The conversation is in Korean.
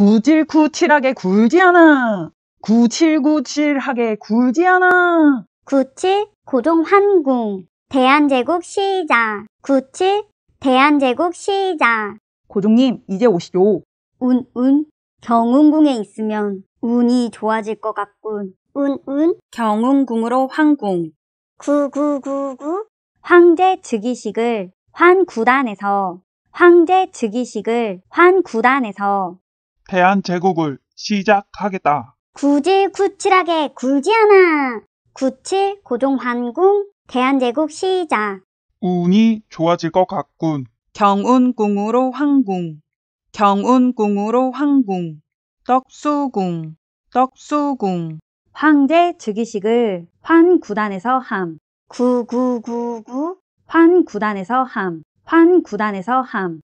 구질구칠하게 굴지 않아. 구칠구칠하게 굴지 않아. 구칠 고종환궁 대한제국 시작. 구칠 대한제국 시작. 고종님 이제 오시죠. 운, 운, 경운궁에 있으면 운이 좋아질 것 같군. 운, 운, 경운궁으로 황궁. 구구구구, 황제 즉위식을 환구단에서, 황제 즉위식을 환구단에서 태한 제국을 시작하겠다. 구질구칠하게 굴지 않아. 구칠 고종환궁 대한제국 시작. 운이 좋아질 것 같군. 경운궁으로 황궁. 경운궁으로 황궁. 떡수궁. 떡수궁. 황제 즉위식을 환구단에서 함. 구구구구. 환구단에서 함. 환구단에서 함.